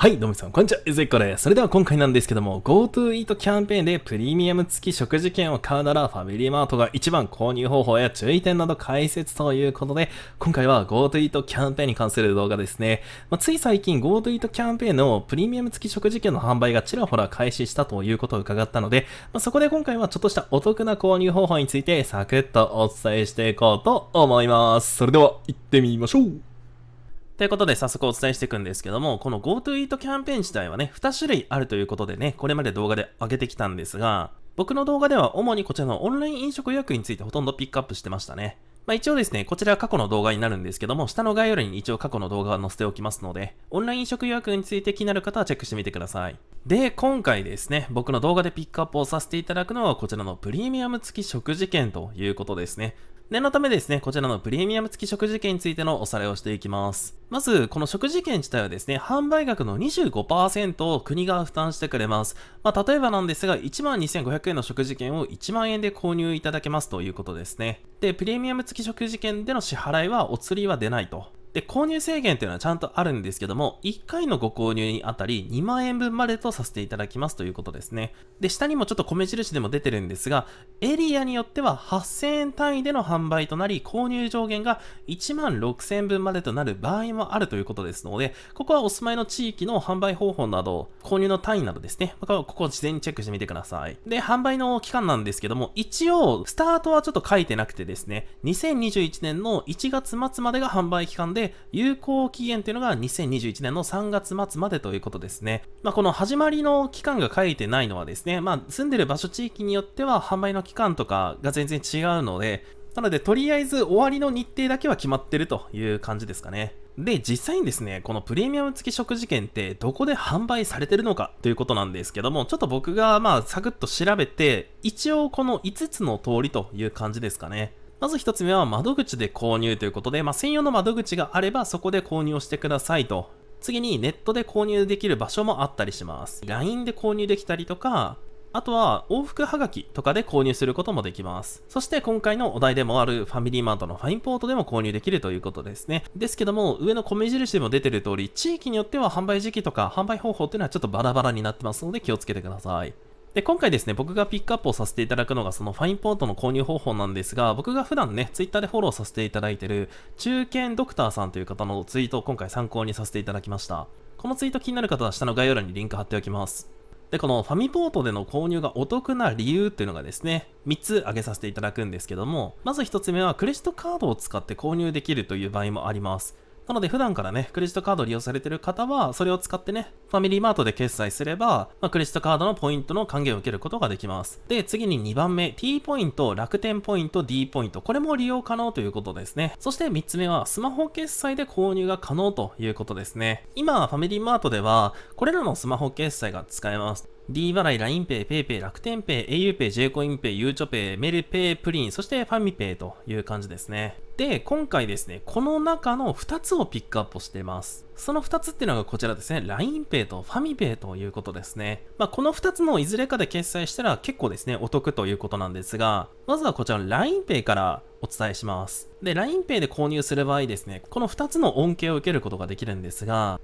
はい、どうもさん、こんにちは、ゆずいこです。それでは今回なんですけども、GoTo Eat キャンペーンでプレミアム付き食事券を買うなら、ファミリーマートが一番購入方法や注意点など解説ということで、今回は GoTo Eat キャンペーンに関する動画ですね。まあ、つい最近 GoTo Eat キャンペーンのプレミアム付き食事券の販売がちらほら開始したということを伺ったので、まあ、そこで今回はちょっとしたお得な購入方法についてサクッとお伝えしていこうと思います。それでは行ってみましょうということで早速お伝えしていくんですけども、この GoToEat キャンペーン自体はね、2種類あるということでね、これまで動画で上げてきたんですが、僕の動画では主にこちらのオンライン飲食予約についてほとんどピックアップしてましたね。まあ一応ですね、こちらは過去の動画になるんですけども、下の概要欄に一応過去の動画は載せておきますので、オンライン飲食予約について気になる方はチェックしてみてください。で、今回ですね、僕の動画でピックアップをさせていただくのはこちらのプレミアム付き食事券ということですね。念のためですね、こちらのプレミアム付き食事券についてのおさらいをしていきます。まず、この食事券自体はですね、販売額の25%を国が負担してくれます。まあ、例えばなんですが、12,500円の食事券を1万円で購入いただけますということですね。で、プレミアム付き食事券での支払いはお釣りは出ないと。で、購入制限っていうのはちゃんとあるんですけども、1回のご購入にあたり2万円分までとさせていただきますということですね。で、下にもちょっと米印でも出てるんですが、エリアによっては8000円単位での販売となり、購入上限が1万6000円分までとなる場合もあるということですので、ここはお住まいの地域の販売方法など、購入の単位などですね、ここは事前にチェックしてみてください。で、販売の期間なんですけども、一応、スタートはちょっと書いてなくてですね、2021年の1月末までが販売期間でで、有効期限というのが2021年の3月末までということですね。まあ、この始まりの期間が書いてないのはですね、まあ、住んでる場所地域によっては販売の期間とかが全然違うので、なので、とりあえず終わりの日程だけは決まってるという感じですかね。で、実際にですね、このプレミアム付き食事券ってどこで販売されてるのかということなんですけども、ちょっと僕がまあサクッと調べて、一応この5つの通りという感じですかね。まず1つ目は窓口で購入ということで、まあ、専用の窓口があればそこで購入をしてくださいと。次にネットで購入できる場所もあったりします。LINE で購入できたりとか、あとは往復はがきとかで購入することもできます。そして今回のお題でもあるファミリーマートのファインポートでも購入できるということですね。ですけども、上の米印でも出てる通り、地域によっては販売時期とか販売方法っていうのはちょっとバラバラになってますので気をつけてください。で、今回ですね、僕がピックアップをさせていただくのが、そのファインポートの購入方法なんですが、僕が普段ね、ツイッターでフォローさせていただいてる、中堅ドクターさんという方のツイートを今回参考にさせていただきました。このツイート気になる方は下の概要欄にリンク貼っておきます。で、このファミポートでの購入がお得な理由っていうのがですね、3つ挙げさせていただくんですけども、まず1つ目はクレジットカードを使って購入できるという場合もあります。なので普段からね、クレジットカード利用されてる方は、それを使ってね、ファミリーマートで決済すれば、まあ、クレジットカードのポイントの還元を受けることができます。で、次に2番目、T ポイント、楽天ポイント、D ポイント、これも利用可能ということですね。そして3つ目は、スマホ決済で購入が可能ということですね。今、ファミリーマートでは、これらのスマホ決済が使えます。D 払い、LINEPay、PayPay、楽天 Pay、auPay、j コイン Pay、ゆうちょ Pay、メルペイ、プリン、そしてファミペイという感じですね。で、今回ですね、この中の2つをピックアップしてます。その2つっていうのがこちらですね、LINEPay とファミ Pay ということですね。まあ、この2つのいずれかで決済したら結構ですね、お得ということなんですが、まずはこちらの LINEPay からお伝えします。で、LINEPay で購入する場合ですね、この2つの恩恵を受けることができるんですが、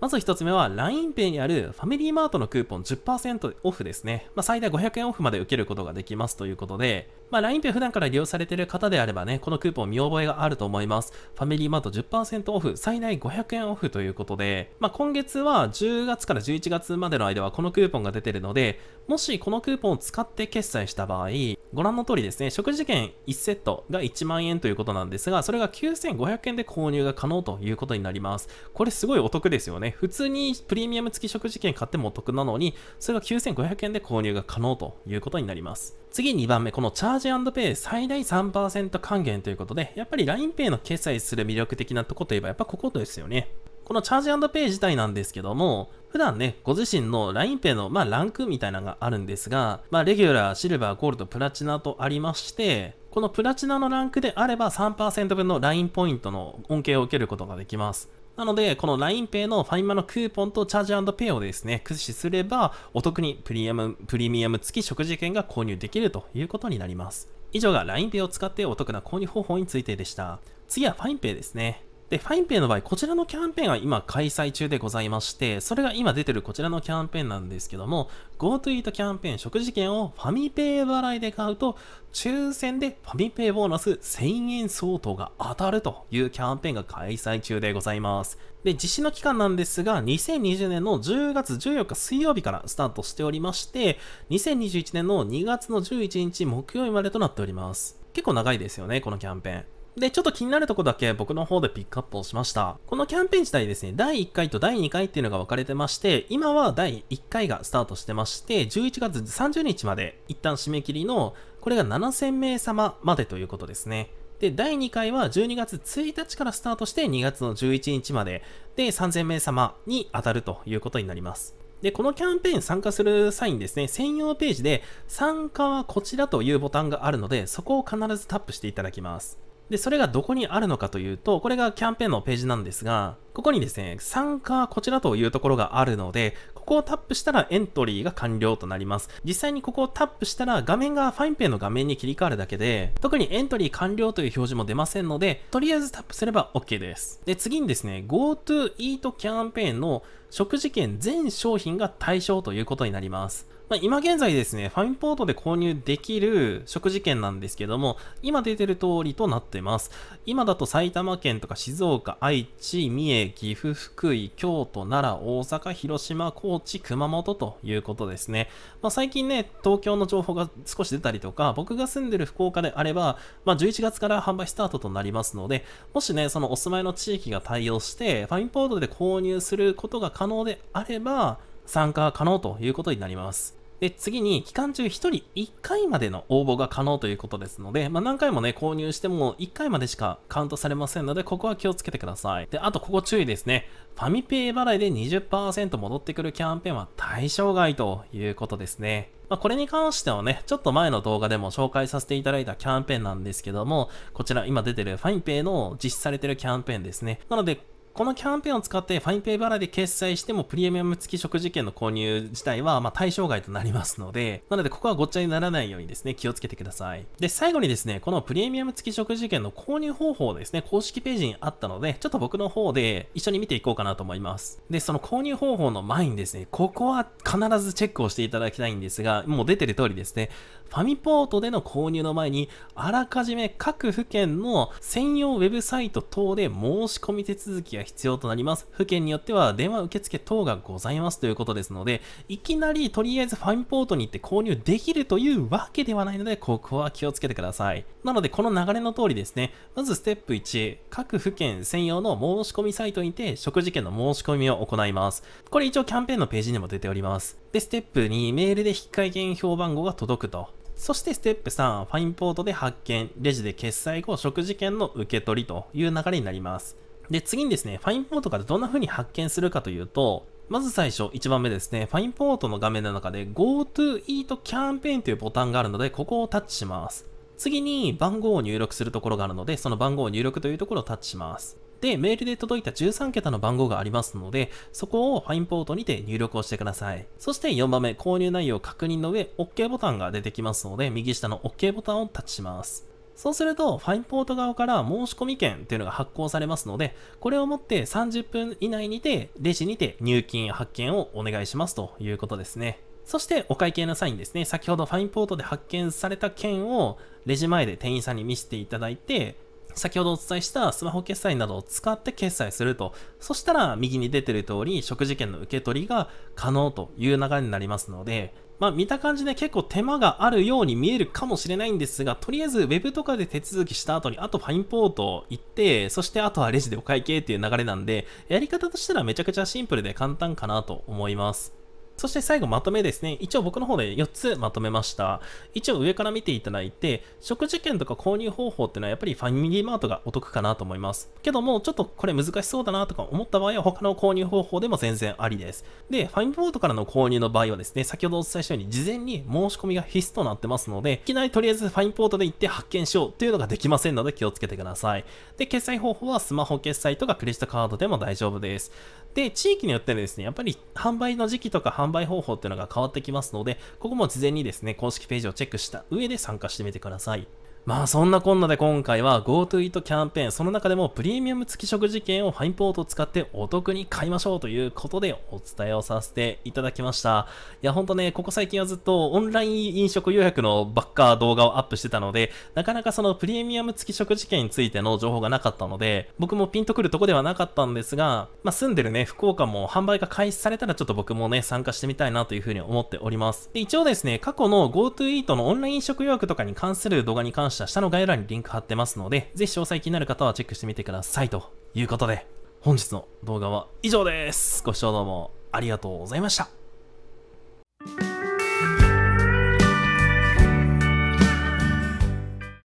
まず1つ目は LINEPay にあるファミリーマートのクーポン10%オフですね。まあ、最大500円オフまで受けることができますということで、まあ、LINEPay 普段から利用されている方であればね、このクーポン見覚えがあると思います。ファミリーマート10%オフ、最大500円オフということで、まあ、今月は10月から11月までの間はこのクーポンが出ているので、もしこのクーポンを使って決済した場合、ご覧の通りですね、食事券1セットが1万円ということなんですが、それが9500円で購入が可能ということになります。これすごいお得ですよね。普通にプレミアム付き食事券買ってもお得なのに、それが9500円で購入が可能ということになります。次2番目、このチャージペイ最大3%還元ということで、やっぱり LINEPay の決済する魅力的なとこといえば、やっぱここですよね。このチャージペイ自体なんですけども、普段ね、ご自身の LINEPay の、まあ、ランクみたいなのがあるんですが、まあ、レギュラー、シルバー、ゴールド、プラチナとありまして、このプラチナのランクであれば3%分の LINE ポイントの恩恵を受けることができます。なので、この LINEPay のファインマのクーポンとチャージペイをですね、駆使すれば、お得にプレミアム、プレミアム付き食事券が購入できるということになります。以上が LINEPay を使ってお得な購入方法についてでした。次はファインペイですね。で、ファインペイの場合、こちらのキャンペーンは今開催中でございまして、それが今出てるこちらのキャンペーンなんですけども、GoToEat キャンペーン食事券をファミペイ払いで買うと、抽選でファミペイボーナス1000円相当が当たるというキャンペーンが開催中でございます。で、実施の期間なんですが、2020年の10月14日水曜日からスタートしておりまして、2021年の2月の11日木曜日までとなっております。結構長いですよね、このキャンペーン。で、ちょっと気になるとこだけ僕の方でピックアップをしました。このキャンペーン自体ですね、第1回と第2回っていうのが分かれてまして、今は第1回がスタートしてまして、11月30日まで一旦締め切りの、これが7000名様までということですね。で、第2回は12月1日からスタートして2月の11日までで3000名様に当たるということになります。で、このキャンペーン参加する際にですね、専用ページで参加はこちらというボタンがあるので、そこを必ずタップしていただきます。で、それがどこにあるのかというと、これがキャンペーンのページなんですが、ここにですね、参加こちらというところがあるので、ここをタップしたらエントリーが完了となります。実際にここをタップしたら画面がファインペンの画面に切り替わるだけで、特にエントリー完了という表示も出ませんので、とりあえずタップすれば OK です。で、次にですね、GoToEat キャンペーンの食事券全商品が対象ということになります。まあ、今現在ですね、ファミポートで購入できる食事券なんですけども、今出てる通りとなってます。今だと埼玉県とか静岡、愛知、三重、岐阜、福井、京都、奈良、大阪、広島、高知、熊本ということですね。まあ、最近ね、東京の情報が少し出たりとか、僕が住んでる福岡であれば、まあ、11月から販売スタートとなりますので、もしね、そのお住まいの地域が対応して、ファミポートで購入することが可能であれば、参加可能ということになります。で、次に、期間中1人1回までの応募が可能ということですので、まあ、何回もね、購入しても1回までしかカウントされませんので、ここは気をつけてください。で、あとここ注意ですね。ファミペイ払いで20%戻ってくるキャンペーンは対象外ということですね。まあ、これに関してはね、ちょっと前の動画でも紹介させていただいたキャンペーンなんですけども、こちら今出てるファミペイの実施されてるキャンペーンですね。なので、このキャンペーンを使ってファインペイバラで決済してもプレミアム付き食事券の購入自体はま対象外となりますので、なのでここはごっちゃにならないようにですね、気をつけてください。で、最後にですね、このプレミアム付き食事券の購入方法ですね、公式ページにあったので、ちょっと僕の方で一緒に見ていこうかなと思います。で、その購入方法の前にですね、ここは必ずチェックをしていただきたいんですが、もう出てる通りですね、ファミポートでの購入の前に、あらかじめ各府県の専用ウェブサイト等で申し込み手続きが必要となります。府県によっては電話受付等がございますということですので、いきなりとりあえずファインポートに行って購入できるというわけではないので、ここは気をつけてください。なので、この流れの通りですね、まずステップ1、各府県専用の申し込みサイトにて食事券の申し込みを行います。これ一応キャンペーンのページにも出ております。で、ステップ2、メールで引換券表番号が届くと。そしてステップ3、ファインポートで発券、レジで決済後、食事券の受け取りという流れになります。で、次にですね、ファインポートからどんな風に発見するかというと、まず最初、1番目ですね、ファインポートの画面の中で GoToEat キャンペーンというボタンがあるので、ここをタッチします。次に番号を入力するところがあるので、その番号を入力というところをタッチします。で、メールで届いた13桁の番号がありますので、そこをファインポートにて入力をしてください。そして4番目、購入内容確認の上、OK ボタンが出てきますので、右下の OK ボタンをタッチします。そうすると、ファインポート側から申し込み券というのが発行されますので、これをもって30分以内にて、レジにて入金発券をお願いしますということですね。そしてお会計の際にですね、先ほどファインポートで発見された券をレジ前で店員さんに見せていただいて、先ほどお伝えしたスマホ決済などを使って決済すると。そしたら右に出てる通り食事券の受け取りが可能という流れになりますので、まあ、見た感じで結構手間があるように見えるかもしれないんですが、とりあえず Web とかで手続きした後に、あとファインポート行って、そしてあとはレジでお会計っていう流れなんで、やり方としてはめちゃくちゃシンプルで簡単かなと思います。そして最後まとめですね。一応僕の方で4つまとめました。一応上から見ていただいて、食事券とか購入方法っていうのはやっぱりファミリーマートがお得かなと思います。けども、ちょっとこれ難しそうだなとか思った場合は他の購入方法でも全然ありです。で、ファミンーートからの購入の場合はですね、先ほどお伝えしたように事前に申し込みが必須となってますので、いきなりとりあえずファインポートで行って発見しようというのができませんので気をつけてください。で、決済方法はスマホ決済とかクレジットカードでも大丈夫です。で、地域によってはですね、やっぱり販売の時期とか販売方法っていうのが変わってきますので、ここも事前にですね、公式ページをチェックした上で参加してみてください。まあそんなこんなで今回は GoTo イートキャンペーン、その中でもプレミアム付き食事券をファインポートを使ってお得に買いましょうということでお伝えをさせていただきました。いやほんとね、ここ最近はずっとオンライン飲食予約のばっか動画をアップしてたので、なかなかそのプレミアム付き食事券についての情報がなかったので、僕もピンとくるとこではなかったんですが、まあ住んでるね、福岡も販売が開始されたらちょっと僕もね、参加してみたいなというふうに思っております。で、一応ですね、過去の GoTo イートのオンライン飲食予約とかに関する動画に関してした下の概要欄にリンク貼ってますので、ぜひ詳細気になる方はチェックしてみてください。ということで、本日の動画は以上です。ご視聴どうもありがとうございました。